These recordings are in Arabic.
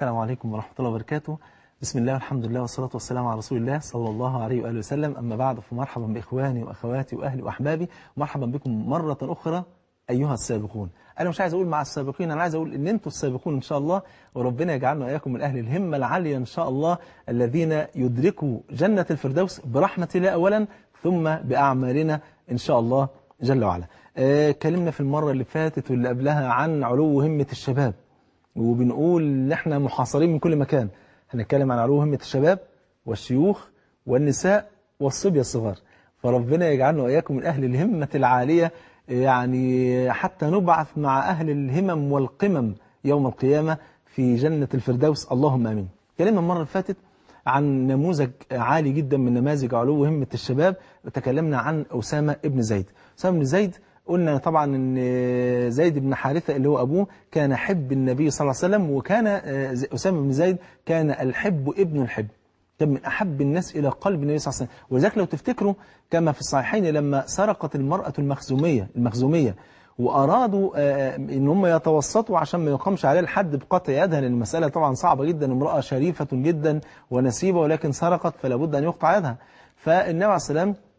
السلام عليكم ورحمة الله وبركاته بسم الله والحمد لله والصلاة والسلام على رسول الله صلى الله عليه وآله وسلم أما بعد فمرحبا بإخواني وأخواتي وأهلي وأحبابي مرحبا بكم مرة أخرى أيها السابقون أنا مش عايز أقول مع السابقين أنا عايز أقول إن أنتم السابقون إن شاء الله وربنا يجعلنا وإياكم من أهل الهمة العالية إن شاء الله الذين يدركوا جنة الفردوس برحمة الله أولا ثم بأعمالنا إن شاء الله جل وعلا اتكلمنا آه، في المرة اللي فاتت واللي قبلها عن علو همة الشباب وبنقول ان احنا محاصرين من كل مكان هنتكلم عن علو همة الشباب والشيوخ والنساء والصبية الصغار فربنا يجعلنا وإياكم من أهل الهمة العالية يعني حتى نبعث مع أهل الهمم والقمم يوم القيامة في جنة الفردوس اللهم أمين كلمة المرة اللي فاتت عن نموذج عالي جدا من نماذج علو همة الشباب تكلمنا عن أسامة ابن زيد أسامة ابن زيد قلنا طبعا ان زيد بن حارثة اللي هو أبوه كان حب النبي صلى الله عليه وسلم وكان آه، أسامة بن زيد كان الحب ابن الحب كان من أحب الناس إلى قلب النبي صلى الله عليه وسلم ولذلك لو تفتكروا كما في الصحيحين لما سرقت المرأة المخزومية المخزومية وأرادوا آه، آه، ان هم يتوسطوا عشان ما يقامش عليه الحد بقطع يدها لأن المسألة طبعا صعبة جدا امرأة شريفة جدا ونسيبة ولكن سرقت فلا بد أن يقطع يدها فالنبي عليه الصلاه والسلام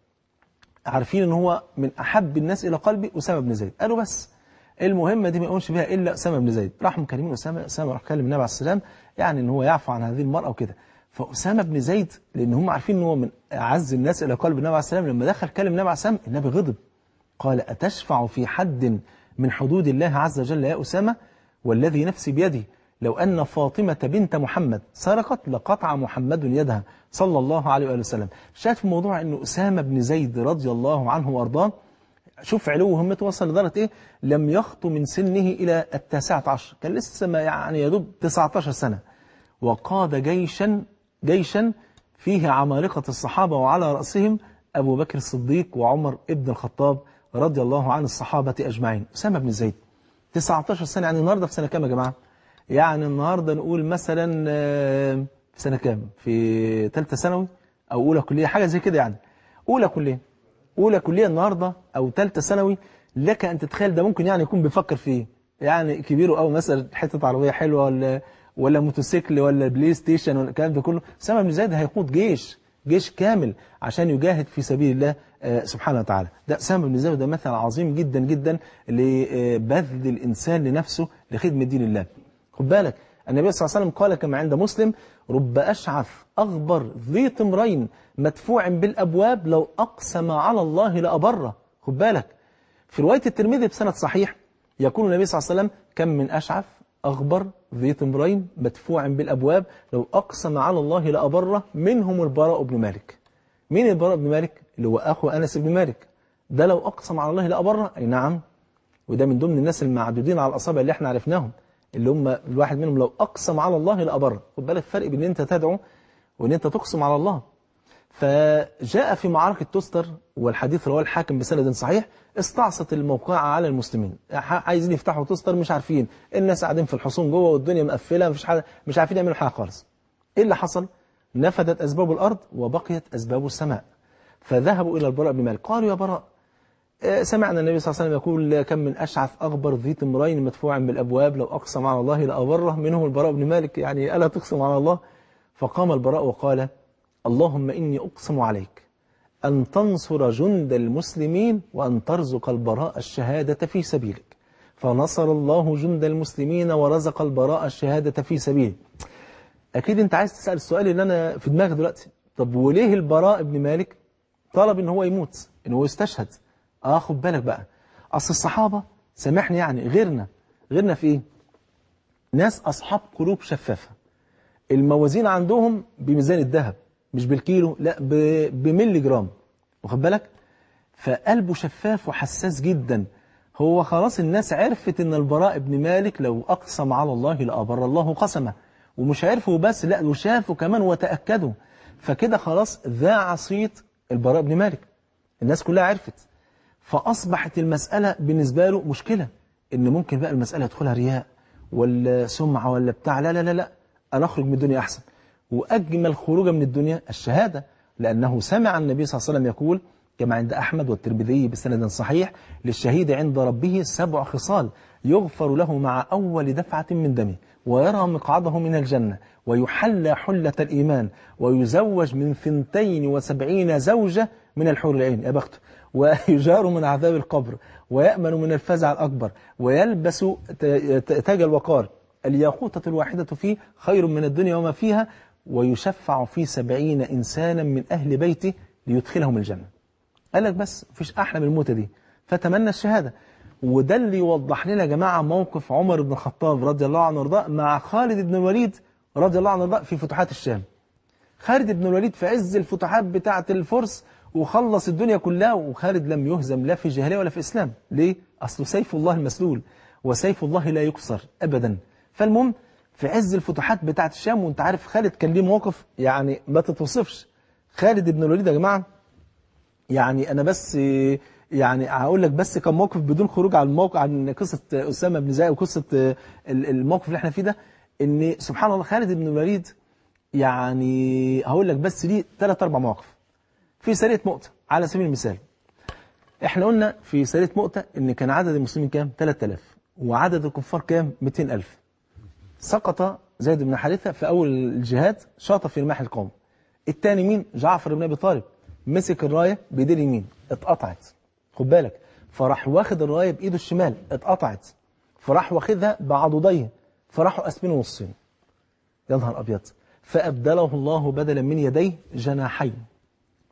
عارفين ان هو من احب الناس الى قلبي اسامه بن زيد قالوا بس المهمه دي ما يقومش بها الا اسامه بن زيد راحوا مكلمين اسامه اسامه راح كلم النبي عليه السلام يعني ان هو يعفو عن هذه المراه وكده فاسامه بن زيد لان هم عارفين ان هو من اعز الناس الى قلب النبي عليه السلام لما دخل كلم النبي عليه السلام النبي غضب قال اتشفع في حد من حدود الله عز وجل يا اسامه والذي نفسي بيده لو أن فاطمة بنت محمد سرقت لقطع محمد يدها صلى الله عليه وآله وسلم شاهد في الموضوع أن أسامة بن زيد رضي الله عنه وأرضاه شوف علو همته وصل لدرجة إيه لم يخطو من سنه إلى التاسعة عشر كان لسه ما يعني يدوب 19 سنة وقاد جيشا جيشا فيه عمالقة الصحابة وعلى رأسهم أبو بكر الصديق وعمر ابن الخطاب رضي الله عن الصحابة أجمعين أسامة بن زيد 19 سنة يعني النهارده في سنة كام يا جماعة يعني النهاردة نقول مثلا في آه، سنة كام في ثالثة ثانوي أو أولى كلية حاجة زي كده يعني أولى كلية أولى كلية النهاردة أو ثالثة ثانوي لك أن تتخيل ده ممكن يعني يكون بيفكر فيه يعني كبيره أو مثلا حتة عربية حلوة ولا ولا موتوسيكل ولا بلاي ستيشن ولا الكلام ده كله سامة بن زيد هيقود جيش جيش كامل عشان يجاهد في سبيل الله آه، سبحانه وتعالى ده سامة بن زيد ده مثل عظيم جدا جدا لبذل الإنسان لنفسه لخدمة دين الله خد بالك النبي صلى الله عليه وسلم قال كما عند مسلم رب أشعث أغبر ذي طمرين مدفوع بالأبواب لو أقسم على الله لأبره خد بالك في رواية الترمذي بسند صحيح يقول النبي صلى الله عليه وسلم كم من أشعث أغبر ذي طمرين مدفوع بالأبواب لو أقسم على الله لأبره منهم البراء بن مالك مين البراء بن مالك؟ اللي هو أخو أنس بن مالك ده لو أقسم على الله لأبره أي نعم وده من ضمن الناس المعدودين على الأصابع اللي احنا عرفناهم اللي هم الواحد منهم لو أقسم على الله لأبر خد بالك الفرق بين أنت تدعو وأن أنت تقسم على الله فجاء في معركة توستر والحديث رواه الحاكم بسند صحيح استعصت الموقعة على المسلمين عايزين يفتحوا توستر مش عارفين الناس قاعدين في الحصون جوه والدنيا مقفلة مفيش حاجة مش عارفين يعملوا حاجة خالص إيه اللي حصل؟ نفدت أسباب الأرض وبقيت أسباب السماء فذهبوا إلى البراء بمال قالوا يا براء سمعنا النبي صلى الله عليه وسلم يقول كم من أشعث أغبر ذي تمرين مدفوع بالأبواب لو أقسم على الله لأبره منهم البراء بن مالك يعني ألا تقسم على الله فقام البراء وقال اللهم إني أقسم عليك أن تنصر جند المسلمين وأن ترزق البراء الشهادة في سبيلك فنصر الله جند المسلمين ورزق البراء الشهادة في سبيله أكيد أنت عايز تسأل السؤال اللي أنا في دماغك دلوقتي طب وليه البراء بن مالك طلب أن هو يموت أن هو يستشهد اه خد بالك بقى اصل الصحابه سامحني يعني غيرنا غيرنا في ايه ناس اصحاب قلوب شفافه الموازين عندهم بميزان الذهب مش بالكيلو لا بملي جرام واخد بالك فقلبه شفاف وحساس جدا هو خلاص الناس عرفت ان البراء بن مالك لو اقسم على الله لابر الله قسمه ومش عرفه بس لا وشافه كمان وتاكدوا فكده خلاص ذاع صيت البراء بن مالك الناس كلها عرفت فأصبحت المسألة بالنسبة له مشكلة إن ممكن بقى المسألة يدخلها رياء ولا سمعة ولا بتاع لا لا لا لا أنا أخرج من الدنيا أحسن وأجمل خروجه من الدنيا الشهادة لأنه سمع النبي صلى الله عليه وسلم يقول كما عند أحمد والترمذي بسند صحيح للشهيد عند ربه سبع خصال يغفر له مع أول دفعة من دمه ويرى مقعده من الجنة ويحلى حلة الإيمان ويزوج من ثنتين وسبعين زوجة من الحور العين يا بخته ويجار من عذاب القبر ويأمن من الفزع الأكبر ويلبس تاج الوقار الياقوتة الواحدة فيه خير من الدنيا وما فيها ويشفع في سبعين إنسانا من أهل بيته ليدخلهم الجنة قال لك بس مفيش أحلى من الموتة دي فتمنى الشهادة وده اللي يوضح لنا يا جماعة موقف عمر بن الخطاب رضي الله عنه وارضاه مع خالد بن الوليد رضي الله عنه وارضاه في فتوحات الشام خالد بن الوليد في عز الفتوحات بتاعة الفرس وخلص الدنيا كلها وخالد لم يهزم لا في الجاهلية ولا في الإسلام ليه؟ أصله سيف الله المسلول وسيف الله لا يكسر أبدا فالمهم في عز الفتوحات بتاعة الشام وانت عارف خالد كان ليه موقف يعني ما تتوصفش خالد ابن الوليد يا جماعة يعني أنا بس يعني هقول لك بس كان موقف بدون خروج عن الموقع عن قصة أسامة بن زايد وقصة الموقف اللي احنا فيه ده ان سبحان الله خالد بن الوليد يعني هقول لك بس ليه ثلاث اربع مواقف في سرية مؤتة على سبيل المثال احنا قلنا في سرية مؤتة ان كان عدد المسلمين كام 3000 وعدد الكفار كام 200000 سقط زيد بن حارثة في أول الجهاد شاطر في رماح القوم الثاني مين جعفر بن أبي طالب مسك الراية بايده اليمين اتقطعت خد بالك فراح واخد الراية بإيده الشمال اتقطعت فراح واخدها بعضديه فراحوا قاسمين نصين يا نهار أبيض فأبدله الله بدلا من يديه جناحين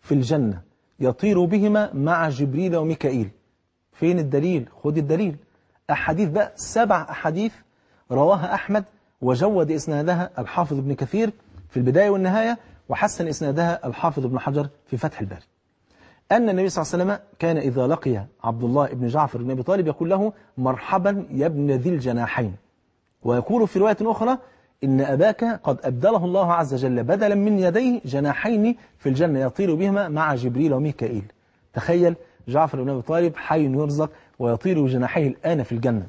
في الجنة يطير بهما مع جبريل وميكائيل فين الدليل خد الدليل أحاديث بقى سبع أحاديث رواها أحمد وجود إسنادها الحافظ ابن كثير في البداية والنهاية وحسن إسنادها الحافظ ابن حجر في فتح الباري أن النبي صلى الله عليه وسلم كان إذا لقي عبد الله بن جعفر بن أبي طالب يقول له مرحبا يا ابن ذي الجناحين ويقول في رواية أخرى إن أباك قد أبدله الله عز وجل بدلا من يديه جناحين في الجنة يطير بهما مع جبريل وميكائيل تخيل جعفر بن أبي طالب حي يرزق ويطير بجناحيه الآن في الجنة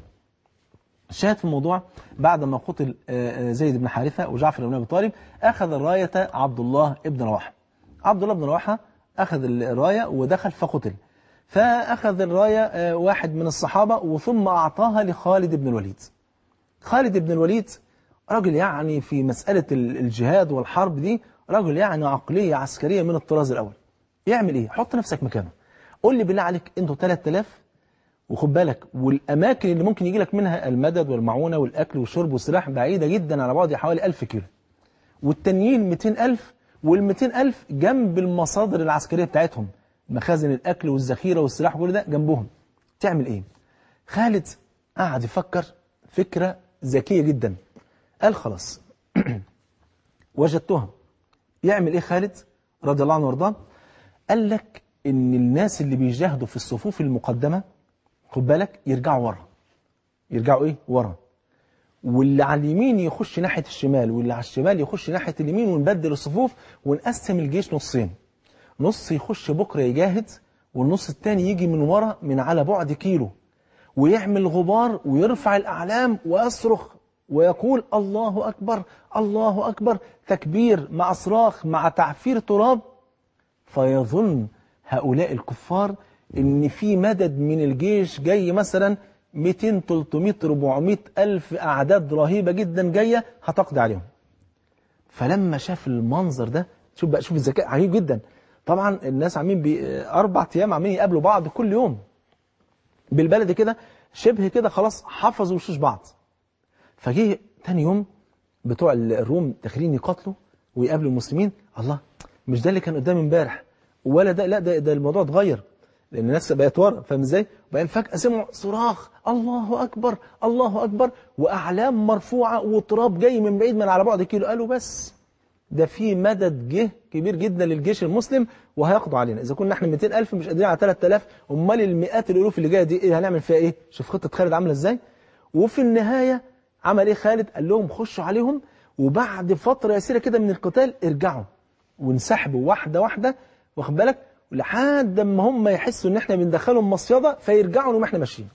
الشاهد في الموضوع بعد ما قتل آه، آه، زيد بن حارثة وجعفر بن أبي طالب أخذ الراية عبد الله بن رواحة عبد الله بن رواحة أخذ الراية ودخل فقتل فأخذ الراية آه، واحد من الصحابة وثم أعطاها لخالد بن الوليد خالد بن الوليد راجل يعني في مسألة الجهاد والحرب دي راجل يعني عقلية عسكرية من الطراز الأول يعمل إيه؟ حط نفسك مكانه قول لي بالله عليك أنتوا 3000 وخد بالك والأماكن اللي ممكن يجي لك منها المدد والمعونة والأكل والشرب والسلاح بعيدة جدا على بعض حوالي 1000 كيلو والتانيين 200000 وال 200000 جنب المصادر العسكرية بتاعتهم مخازن الأكل والذخيرة والسلاح وكل ده جنبهم تعمل إيه؟ خالد قعد يفكر فكرة ذكية جدا قال خلاص وجدتها يعمل إيه خالد رضي الله عنه وارضاه قال لك إن الناس اللي بيجاهدوا في الصفوف المقدمة خد بالك يرجعوا ورا يرجعوا إيه ورا واللي على اليمين يخش ناحية الشمال واللي على الشمال يخش ناحية اليمين ونبدل الصفوف ونقسم الجيش نصين نص يخش بكرة يجاهد والنص الثاني يجي من ورا من على بعد كيلو ويعمل غبار ويرفع الأعلام ويصرخ ويقول الله أكبر الله أكبر تكبير مع صراخ مع تعفير تراب فيظن هؤلاء الكفار ان في مدد من الجيش جاي مثلا 200 300 400 ألف أعداد رهيبة جدا جاية هتقضي عليهم فلما شاف المنظر ده شوف بقى شوف الذكاء عجيب جدا طبعا الناس عاملين أربع أيام عاملين يقابلوا بعض كل يوم بالبلد كده شبه كده خلاص حفظوا وشوش بعض فجه تاني يوم بتوع الروم داخلين يقاتلوا ويقابلوا المسلمين الله مش ده اللي كان قدامي امبارح ولا ده لا ده, ده الموضوع اتغير لأن الناس بقت ورا فاهم ازاي؟ وبعدين فجأة سمعوا صراخ الله أكبر الله أكبر وأعلام مرفوعة وتراب جاي من بعيد من على بعد كيلو قالوا بس ده في مدد جه كبير جدا للجيش المسلم وهيقضوا علينا إذا كنا احنا 200000 مش قادرين على 3000 أمال المئات الألوف اللي جاية دي إيه هنعمل فيها إيه؟ شوف خطة خالد عاملة إزاي؟ وفي النهاية عمل ايه خالد قال لهم خشوا عليهم وبعد فترة يسيرة كده من القتال ارجعوا وانسحبوا واحدة واحدة واخد بالك لحد ما هم يحسوا ان احنا بندخلهم مصيدة فيرجعوا لما احنا ماشيين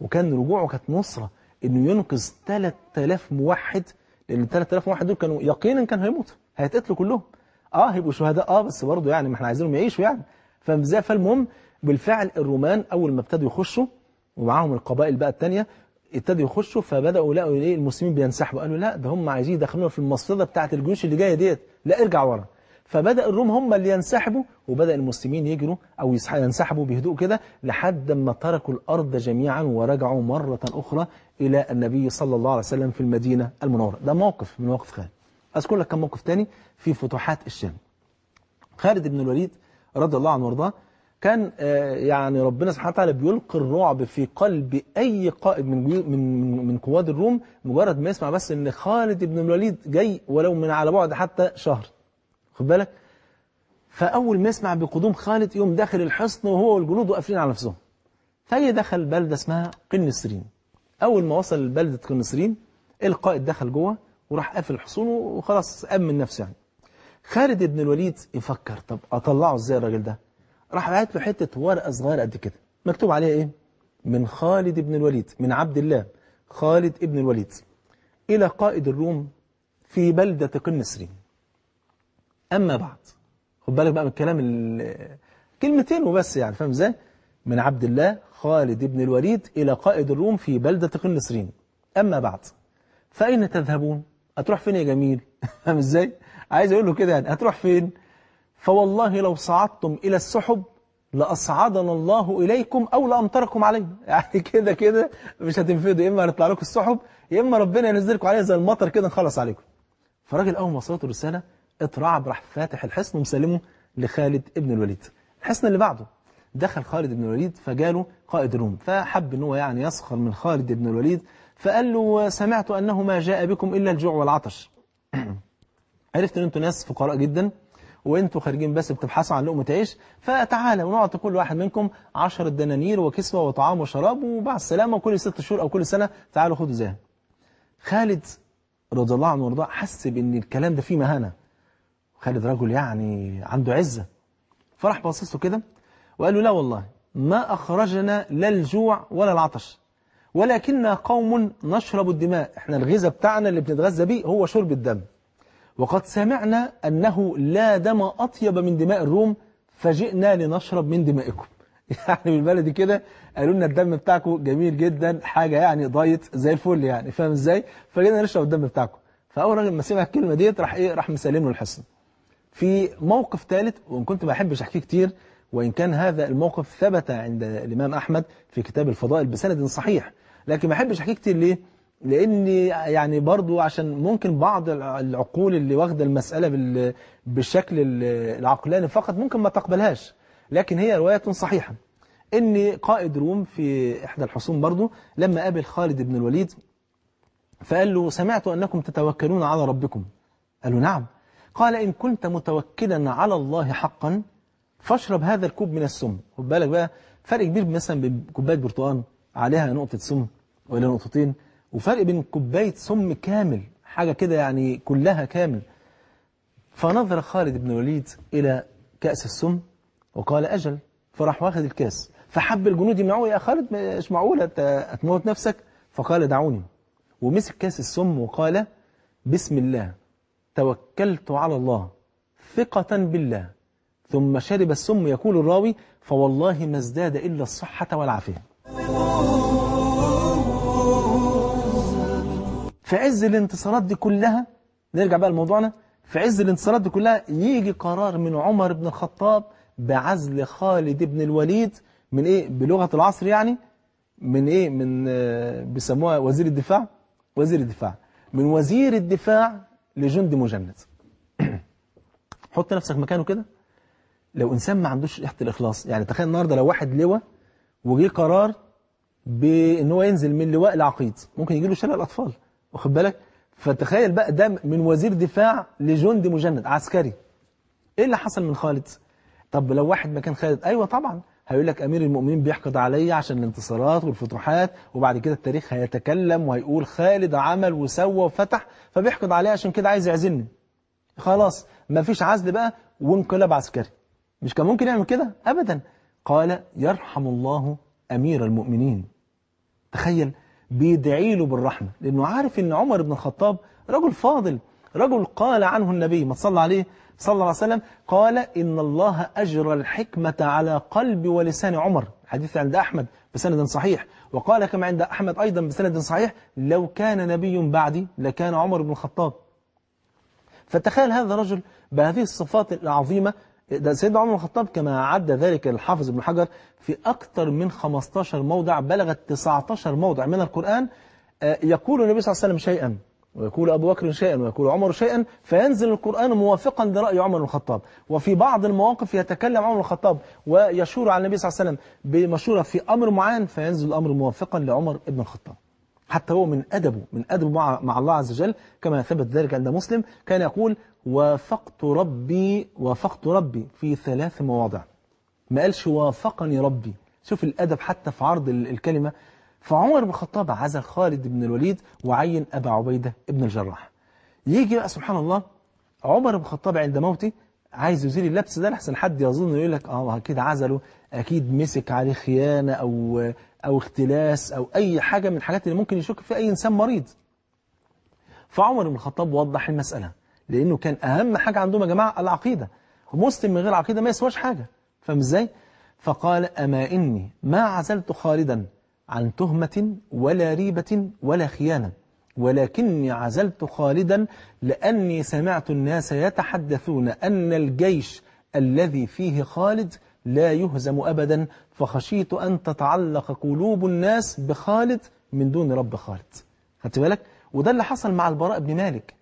وكان رجوعه كانت نصرة انه ينقذ 3000 موحد لان 3000 موحد دول كانوا يقينا كانوا هيموتوا هيتقتلوا كلهم اه هيبقوا شهداء اه بس برضه يعني ما احنا عايزينهم يعيشوا يعني فالمهم بالفعل الرومان اول ما ابتدوا يخشوا ومعاهم القبائل بقى الثانيه ابتدوا يخشوا فبداوا لقوا ايه المسلمين بينسحبوا قالوا لا ده هم عايزين يدخلونا في المصيده بتاعه الجيوش اللي جايه ديت لا ارجع ورا فبدا الروم هم اللي ينسحبوا وبدا المسلمين يجروا او ينسحبوا بهدوء كده لحد ما تركوا الارض جميعا ورجعوا مره اخرى الى النبي صلى الله عليه وسلم في المدينه المنوره ده موقف من مواقف خالد اذكر لك كم موقف تاني في فتوحات الشام خالد بن الوليد رضي الله عنه وارضاه كان آه، يعني ربنا سبحانه وتعالى بيلقي الرعب في قلب أي قائد من من من قواد الروم مجرد ما يسمع بس إن خالد بن الوليد جاي ولو من على بعد حتى شهر خد بالك فأول ما يسمع بقدوم خالد يوم داخل الحصن وهو والجنود واقفين على نفسهم فجأة دخل بلدة اسمها قنسرين أول ما وصل لبلدة قنسرين القائد دخل جوه وراح قافل الحصون وخلاص أمن نفسه يعني خالد بن الوليد يفكر طب أطلعه إزاي الراجل ده راح بعت له حتة ورقة صغيرة قد كده مكتوب عليها إيه من خالد بن الوليد من عبد الله خالد بن الوليد إلى قائد الروم في بلدة قنسرين أما بعد خد بالك بقى من الكلام كلمتين وبس يعني فاهم ازاي من عبد الله خالد بن الوليد إلى قائد الروم في بلدة قنسرين أما بعد فأين تذهبون هتروح فين يا جميل فاهم ازاي عايز اقول له كده يعني هتروح فين فوالله لو صعدتم إلى السحب لأصعدنا الله إليكم أو لأمطركم علينا يعني كده كده مش هتنفذوا يا إما هنطلع لكم السحب يا إما ربنا ينزلكم عليها زي المطر كده نخلص عليكم فالراجل أول ما وصلته الرسالة اترعب راح فاتح الحصن ومسلمه لخالد ابن الوليد الحصن اللي بعده دخل خالد بن الوليد فجاله قائد روم فحب ان هو يعني يسخر من خالد بن الوليد فقال له سمعت أنه ما جاء بكم إلا الجوع والعطش عرفت أن أنتم ناس فقراء جدا وانتوا خارجين بس بتبحثوا عن لقمة عيش فتعالى ونعطي كل واحد منكم 10 دنانير وكسوة وطعام وشراب وبعد السلامة كل ست شهور أو كل سنة تعالوا خدوا زيها خالد رضي الله عنه وارضاه حس بأن الكلام ده فيه مهانة خالد رجل يعني عنده عزة فراح باصص له كده وقال له لا والله ما أخرجنا لا الجوع ولا العطش ولكننا قوم نشرب الدماء احنا الغذاء بتاعنا اللي بنتغذى بيه هو شرب الدم وقد سمعنا أنه لا دم أطيب من دماء الروم فجئنا لنشرب من دمائكم يعني بالبلدي كده قالوا لنا الدم بتاعكم جميل جدا حاجة يعني دايت زي الفل يعني فاهم ازاي فجينا نشرب الدم بتاعكم فأول راجل ما سمع الكلمة ديت راح إيه راح مسلم له الحصن في موقف ثالث وإن كنت ما أحبش أحكيه كتير وإن كان هذا الموقف ثبت عند الإمام أحمد في كتاب الفضائل بسند صحيح لكن ما أحبش أحكيه كتير ليه لان يعني برضو عشان ممكن بعض العقول اللي واخده المساله بالشكل العقلاني فقط ممكن ما تقبلهاش لكن هي روايه صحيحه ان قائد روم في احدى الحصون برضو لما قابل خالد بن الوليد فقال له سمعت انكم تتوكلون على ربكم قال له نعم قال ان كنت متوكلا على الله حقا فاشرب هذا الكوب من السم خد بالك بقى فرق كبير مثلا بين كوبايه برتقال عليها نقطه سم ولا نقطتين وفرق بين كوباية سم كامل حاجة كده يعني كلها كامل فنظر خالد بن الوليد إلى كأس السم وقال أجل فراح واخد الكاس فحب الجنود يمنعوه يا خالد مش معقوله هتموت نفسك فقال دعوني ومسك كاس السم وقال بسم الله توكلت على الله ثقة بالله ثم شرب السم يقول الراوي فوالله ما ازداد إلا الصحة والعافية في عز الانتصارات دي كلها نرجع بقى لموضوعنا في عز الانتصارات دي كلها يجي قرار من عمر بن الخطاب بعزل خالد بن الوليد من ايه بلغة العصر يعني من ايه من آه، بيسموها وزير الدفاع وزير الدفاع من وزير الدفاع لجندي مجند حط نفسك مكانه كده لو انسان ما عندوش ريحه الاخلاص يعني تخيل النهارده لو واحد لواء وجه قرار بان هو ينزل من لواء العقيد ممكن يجي له شلل الاطفال واخد بالك فتخيل بقى ده من وزير دفاع لجندي مجند عسكري ايه اللي حصل من خالد طب لو واحد مكان خالد ايوه طبعا هيقول لك امير المؤمنين بيحقد عليا عشان الانتصارات والفتوحات وبعد كده التاريخ هيتكلم وهيقول خالد عمل وسوى وفتح فبيحقد عليا عشان كده عايز يعزلني خلاص مفيش عزل بقى وانقلاب عسكري مش كان ممكن يعمل كده ابدا قال يرحم الله امير المؤمنين تخيل بيدعي له بالرحمة لأنه عارف أن عمر بن الخطاب رجل فاضل رجل قال عنه النبي ما تصلى عليه صلى الله عليه وسلم قال إن الله أجرى الحكمة على قلب ولسان عمر حديث عند أحمد بسند صحيح وقال كما عند أحمد أيضا بسند صحيح لو كان نبي بعدي لكان عمر بن الخطاب فتخيل هذا الرجل بهذه الصفات العظيمة ده سيدنا عمر بن الخطاب كما عد ذلك الحافظ ابن حجر في أكثر من 15 موضع بلغت 19 موضع من القرآن آه، يقول النبي صلى الله عليه وسلم شيئا ويقول أبو بكر شيئا ويقول عمر شيئا فينزل القرآن موافقا لرأي عمر بن الخطاب وفي بعض المواقف يتكلم عمر بن الخطاب ويشور على النبي صلى الله عليه وسلم بمشورة في أمر معين فينزل الأمر موافقا لعمر بن الخطاب حتى هو من أدبه من أدبه مع, مع الله عز وجل كما ثبت ذلك عند مسلم كان يقول وافقت ربي وافقت ربي في ثلاث مواضع ما قالش وافقني ربي شوف الأدب حتى في عرض الكلمة فعمر بن الخطاب عزل خالد بن الوليد وعين أبا عبيدة بن الجراح يجي بقى سبحان الله عمر بن الخطاب عند موته عايز يزيل اللبس ده لحسن حد يظن يقول لك اه اكيد عزله اكيد مسك عليه خيانه او أو اختلاس أو أي حاجة من الحاجات اللي ممكن يشك فيها أي إنسان مريض فعمر بن الخطاب وضح المسألة لأنه كان أهم حاجة عندهم يا جماعة العقيدة مسلم من غير عقيدة ما يسواش حاجة فاهم إزاي؟ فقال أما إني ما عزلت خالدا عن تهمة ولا ريبة ولا خيانة ولكني عزلت خالدا لأني سمعت الناس يتحدثون أن الجيش الذي فيه خالد لا يهزم أبدا فخشيت أن تتعلق قلوب الناس بخالد من دون رب خالد خدت بالك وده اللي حصل مع البراء بن مالك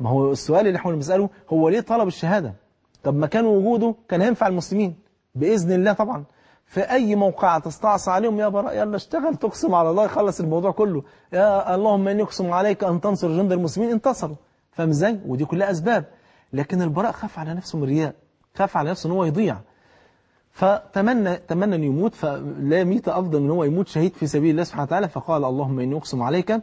ما هو السؤال اللي احنا بنسأله هو ليه طلب الشهادة طب ما كان وجوده كان هينفع المسلمين بإذن الله طبعا في أي موقع تستعصى عليهم يا براء يلا اشتغل تقسم على الله يخلص الموضوع كله يا اللهم اني اقسم عليك أن تنصر جند المسلمين انتصروا فاهم ازاي ودي كلها أسباب لكن البراء خاف على نفسه من الرياء خاف على نفسه ان هو يضيع فتمنى تمنى أن يموت فلا ميت أفضل من هو يموت شهيد في سبيل الله سبحانه وتعالى فقال اللهم إني أقسم عليك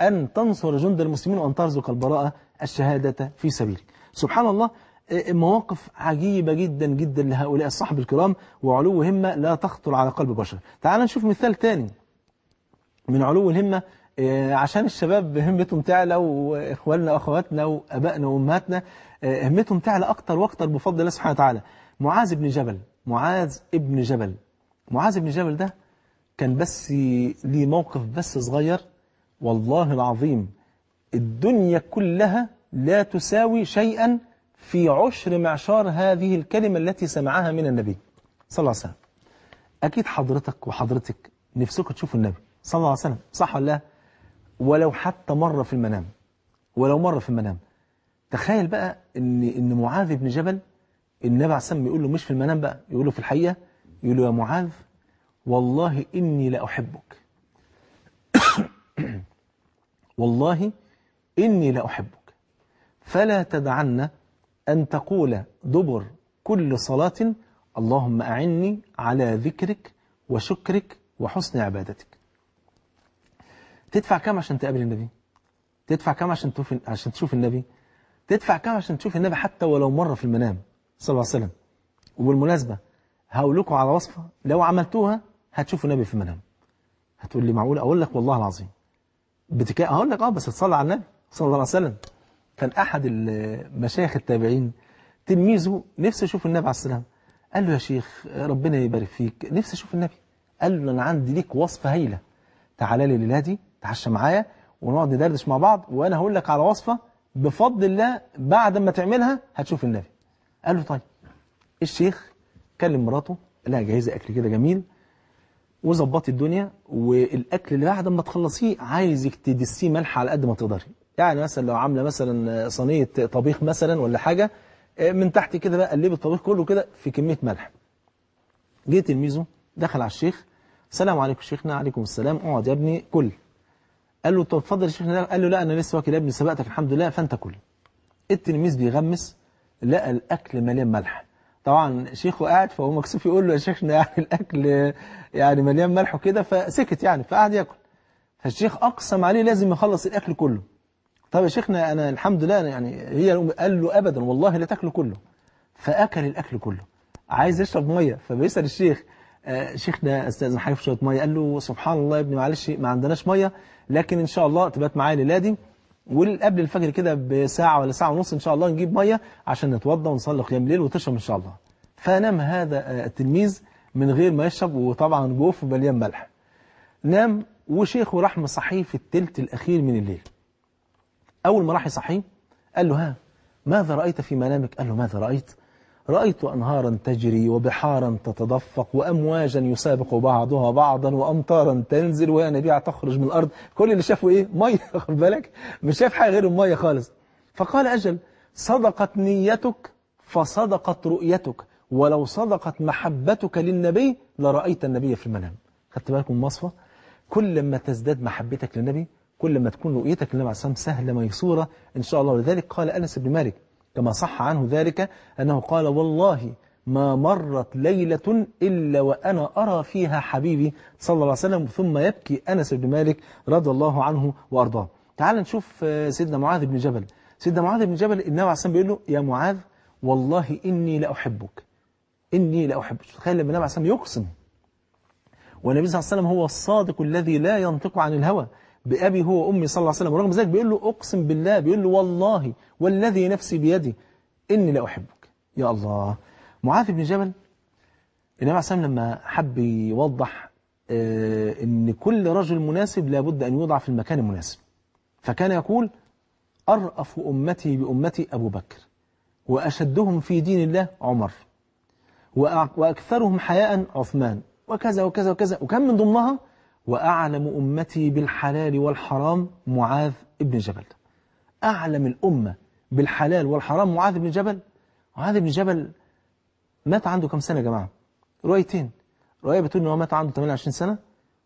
أن تنصر جند المسلمين وأن ترزق البراءة الشهادة في سبيلك سبحان الله إيه، إيه، مواقف عجيبة جدا جدا لهؤلاء الصحب الكرام وعلو همة لا تخطر على قلب بشر تعال نشوف مثال ثاني من علو الهمة إيه، عشان الشباب همتهم تعلى وإخواننا وأخواتنا وأبائنا وأمهاتنا همتهم تعلى أكتر وأكتر بفضل الله سبحانه وتعالى معاذ بن جبل معاذ ابن جبل معاذ ابن جبل ده كان بس ليه موقف بس صغير والله العظيم الدنيا كلها لا تساوي شيئا في عشر معشار هذه الكلمة التي سمعها من النبي صلى الله عليه وسلم أكيد حضرتك وحضرتك نفسكم تشوفوا النبي صلى الله عليه وسلم صح ولا لا ولو حتى مرة في المنام ولو مرة في المنام تخيل بقى إن, إن معاذ بن جبل النبي عليه الصلاه يقول له مش في المنام بقى يقول له في الحقيقة يقول له يا معاذ والله إني لأحبك والله إني لأحبك فلا تدعن أن تقول دبر كل صلاة اللهم أعني على ذكرك وشكرك وحسن عبادتك تدفع كام عشان تقابل النبي تدفع كام عشان تشوف عشان تشوف النبي تدفع كام عشان تشوف النبي حتى ولو مرة في المنام صلى الله عليه وسلم وبالمناسبة هقول لكم على وصفة لو عملتوها هتشوفوا النبي في المنام هتقول لي معقول أقول لك والله العظيم بتكا أقول لك اه بس تصلي على النبي صلى الله عليه وسلم كان أحد المشايخ التابعين تلميذه نفسه يشوف النبي عليه السلام قال له يا شيخ ربنا يبارك فيك نفسي أشوف النبي قال له أنا عندي ليك وصفة هايلة تعالى لي دي تعشى معايا ونقعد ندردش مع بعض وأنا هقول لك على وصفة بفضل الله بعد ما تعملها هتشوف النبي قال له طيب الشيخ كلم مراته قال لها جاهزة أكل كده جميل وظبطي الدنيا والأكل اللي بعد ما تخلصيه عايزك تدسيه ملح على قد ما تقدري يعني مثلا لو عاملة مثلا صينية طبيخ مثلا ولا حاجة من تحت كده بقى قلبي الطبيخ كله كده في كمية ملح جه تلميذه دخل على الشيخ السلام عليكم شيخنا عليكم السلام اقعد يا ابني كل قال له طب اتفضل يا شيخنا قال له لا انا لسه واكل يا ابني سبقتك الحمد لله فانت كل التلميذ بيغمس لقى الأكل مليان ملح طبعا شيخه قاعد فهو مكسوف يقول له يا شيخنا يعني الأكل يعني مليان ملح وكده فسكت يعني فقعد ياكل فالشيخ أقسم عليه لازم يخلص الأكل كله طب يا شيخنا أنا الحمد لله يعني هي قال له أبدا والله لا تاكله كله فأكل الأكل كله عايز يشرب مية فبيسأل الشيخ آه شيخنا أستاذ حاجة في شوية مية قال له سبحان الله يا ابني معلش ما عندناش مية لكن إن شاء الله تبات معايا دي وقبل الفجر كده بساعة ولا ساعة ونص إن شاء الله نجيب مية عشان نتوضى ونصلي قيام الليل وتشرب إن شاء الله فنام هذا آه، التلميذ من غير ما يشرب وطبعا جوف مليان ملح نام وشيخه راح مصحيه في التلت الأخير من الليل أول ما راح يصحيه قال له ها ماذا رأيت في منامك قال له ماذا رأيت رأيت أنهارا تجري وبحارا تتدفق وأمواجا يسابق بعضها بعضا وأمطارا تنزل وينابيع تخرج من الأرض كل اللي شافه إيه؟ مية خل بالك مش شايف حاجة غير المية خالص فقال أجل صدقت نيتك فصدقت رؤيتك ولو صدقت محبتك للنبي لرأيت النبي في المنام خدت بالكم المصفى كل ما تزداد محبتك للنبي كل ما تكون رؤيتك للنبي عليه الصلاة والسلام سهلة ميسورة إن شاء الله ولذلك قال أنس بن مالك كما صح عنه ذلك أنه قال والله ما مرت ليلة إلا وأنا أرى فيها حبيبي صلى الله عليه وسلم ثم يبكي أنس بن مالك رضي الله عنه وأرضاه تعال نشوف آه، سيدنا معاذ بن جبل سيدنا معاذ بن جبل النبي عليه بيقول له يا معاذ والله إني لأحبك إني لأحبك تخيل لما النبي عليه يقسم والنبي صلى الله عليه وسلم هو الصادق الذي لا ينطق عن الهوى بأبي هو وأمي صلى الله عليه وسلم ورغم ذلك بيقول له أقسم بالله بيقول له والله والذي نفسي بيدي إني لا أحبك يا الله معاذ بن جبل النبي عليه السلام لما حب يوضح آه، إن كل رجل مناسب لابد أن يوضع في المكان المناسب فكان يقول أرأف أمتي بأمتي أبو بكر وأشدهم في دين الله عمر وأكثرهم حياء عثمان وكذا وكذا وكذا وكان من ضمنها وأعلم أمتي بالحلال والحرام معاذ بن جبل أعلم الأمة بالحلال والحرام معاذ بن جبل معاذ بن جبل مات عنده كم سنة يا جماعة روايتين رواية بتقول أنه مات عنده 28 سنة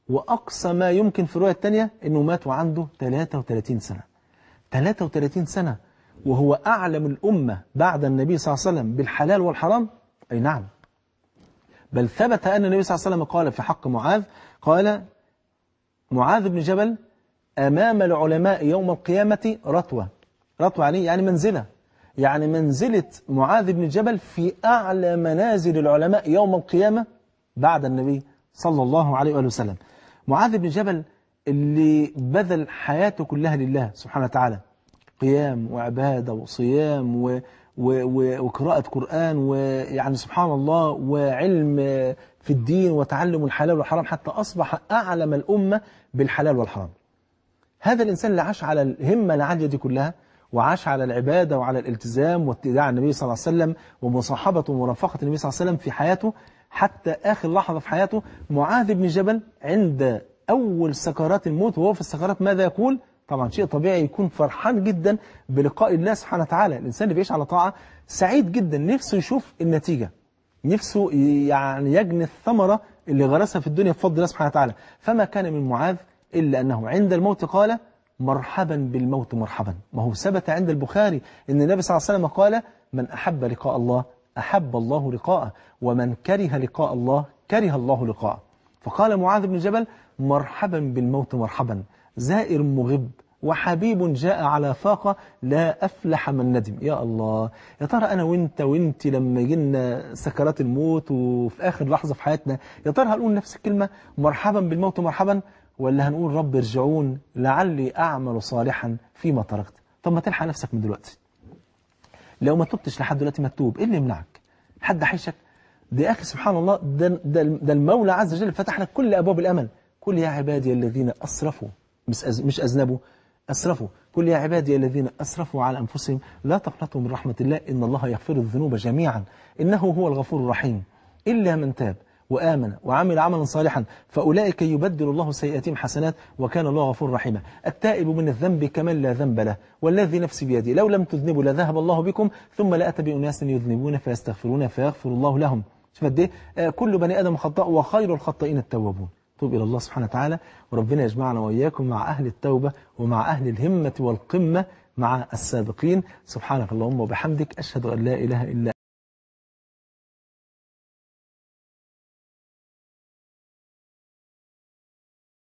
وأقصى ما يمكن في الرواية الثانية أنه مات وعنده 33 سنة 33 سنة وهو أعلم الأمة بعد النبي صلى الله عليه وسلم بالحلال والحرام أي نعم بل ثبت أن النبي صلى الله عليه وسلم قال في حق معاذ قال معاذ بن جبل أمام العلماء يوم القيامة رتوة رتوة عليه يعني-, يعني منزلة يعني منزلة معاذ بن جبل في أعلى منازل العلماء يوم القيامة بعد النبي صلى الله عليه وآله وسلم معاذ بن جبل اللي بذل حياته كلها لله سبحانه وتعالى قيام وعبادة وصيام وقراءة قرآن ويعني سبحان الله وعلم في الدين وتعلم الحلال والحرام حتى أصبح أعلم الأمة بالحلال والحرام هذا الإنسان اللي عاش على الهمة العالية دي كلها وعاش على العبادة وعلى الالتزام واتباع النبي صلى الله عليه وسلم ومصاحبة ومرافقة النبي صلى الله عليه وسلم في حياته حتى آخر لحظة في حياته معاذ بن جبل عند أول سكرات الموت وهو في السكرات ماذا يقول؟ طبعا شيء طبيعي يكون فرحان جدا بلقاء الله سبحانه وتعالى الإنسان اللي بيعيش على طاعة سعيد جدا نفسه يشوف النتيجة نفسه يعني يجني الثمرة اللي غرسها في الدنيا بفضل الله سبحانه وتعالى فما كان من معاذ إلا أنه عند الموت قال مرحبا بالموت مرحبا ما هو ثبت عند البخاري أن النبي صلى الله عليه وسلم قال من أحب لقاء الله أحب الله لقاءه ومن كره لقاء الله كره الله لقاءه فقال معاذ بن جبل مرحبا بالموت مرحبا زائر مغب وحبيب جاء على فاقة لا أفلح من ندم يا الله يا ترى أنا وانت وانت لما جينا سكرات الموت وفي آخر لحظة في حياتنا يا ترى هنقول نفس الكلمة مرحبا بالموت مرحبا ولا هنقول رب ارجعون لعلي أعمل صالحا فيما تركت طب ما تلحق نفسك من دلوقتي لو ما تبتش لحد دلوقتي ما تتوب إيه اللي يمنعك حد حيشك دي أخي سبحان الله ده, ده, ده المولى عز وجل فتح لك كل أبواب الأمل كل يا عبادي الذين أسرفوا مش أذنبوا أسرفوا قل يا عبادي الذين أسرفوا على أنفسهم لا تقنطوا من رحمة الله إن الله يغفر الذنوب جميعا إنه هو الغفور الرحيم إلا من تاب وآمن وعمل عملا صالحا فأولئك يبدل الله سيئاتهم حسنات وكان الله غفور رحيما التائب من الذنب كمن لا ذنب له والذي نفسي بيدي لو لم تذنبوا لذهب الله بكم ثم لأتى بأناس يذنبون فيستغفرون فيغفر الله لهم شوف قد ايه آه، كل بني آدم خطاء وخير الخطائين التوابون المطلوب إلى الله سبحانه وتعالى وربنا يجمعنا وإياكم مع أهل التوبة ومع أهل الهمة والقمة مع السابقين سبحانك اللهم وبحمدك أشهد أن لا إله إلا